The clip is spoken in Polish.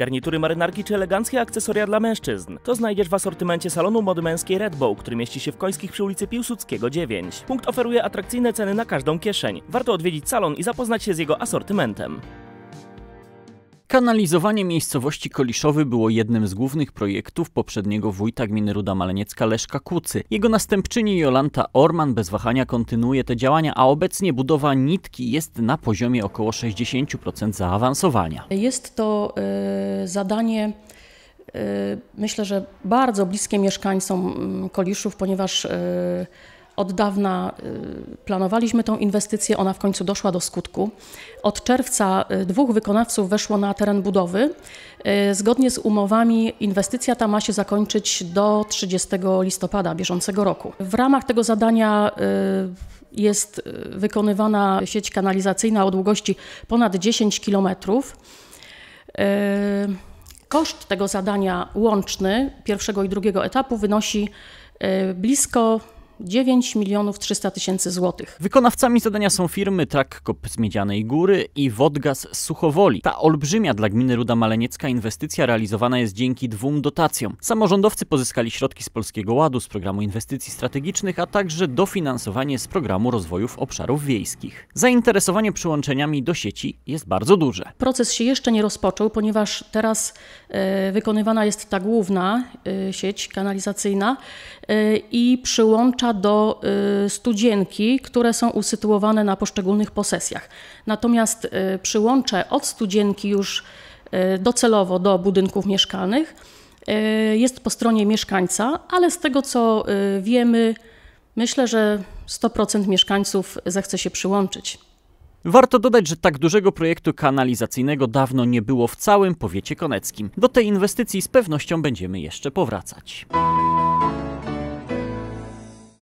Garnitury marynarki czy eleganckie akcesoria dla mężczyzn. To znajdziesz w asortymencie salonu mody męskiej Redbow, który mieści się w Końskich przy ulicy Piłsudskiego 9. Punkt oferuje atrakcyjne ceny na każdą kieszeń. Warto odwiedzić salon i zapoznać się z jego asortymentem. Kanalizowanie miejscowości Koliszowy było jednym z głównych projektów poprzedniego wójta gminy Ruda Maleniecka Leszka Kucy. Jego następczyni Jolanta Orman bez wahania kontynuuje te działania, a obecnie budowa nitki jest na poziomie około 60% zaawansowania. Jest to y, zadanie y, myślę, że bardzo bliskie mieszkańcom mm, Koliszów, ponieważ y, od dawna y, planowaliśmy tą inwestycję, ona w końcu doszła do skutku. Od czerwca y, dwóch wykonawców weszło na teren budowy. Y, zgodnie z umowami inwestycja ta ma się zakończyć do 30 listopada bieżącego roku. W ramach tego zadania jest wykonywana sieć kanalizacyjna o długości ponad 10 km. Koszt tego zadania łączny pierwszego i drugiego etapu wynosi blisko 9 milionów 300 tysięcy złotych. Wykonawcami zadania są firmy Trak Kop z Miedzianej Góry i Wodgaz Suchowoli. Ta olbrzymia dla gminy Ruda Maleniecka inwestycja realizowana jest dzięki dwóm dotacjom. Samorządowcy pozyskali środki z Polskiego Ładu, z Programu Inwestycji Strategicznych, a także dofinansowanie z Programu Rozwojów Obszarów Wiejskich. Zainteresowanie przyłączeniami do sieci jest bardzo duże. Proces się jeszcze nie rozpoczął, ponieważ teraz e, wykonywana jest ta główna e, sieć kanalizacyjna e, i przyłącza do y, studzienki, które są usytuowane na poszczególnych posesjach. Natomiast y, przyłącze od studzienki już y, docelowo do budynków mieszkalnych jest po stronie mieszkańca, ale z tego co wiemy, myślę, że 100% mieszkańców zechce się przyłączyć. Warto dodać, że tak dużego projektu kanalizacyjnego dawno nie było w całym powiecie koneckim. Do tej inwestycji z pewnością będziemy jeszcze powracać.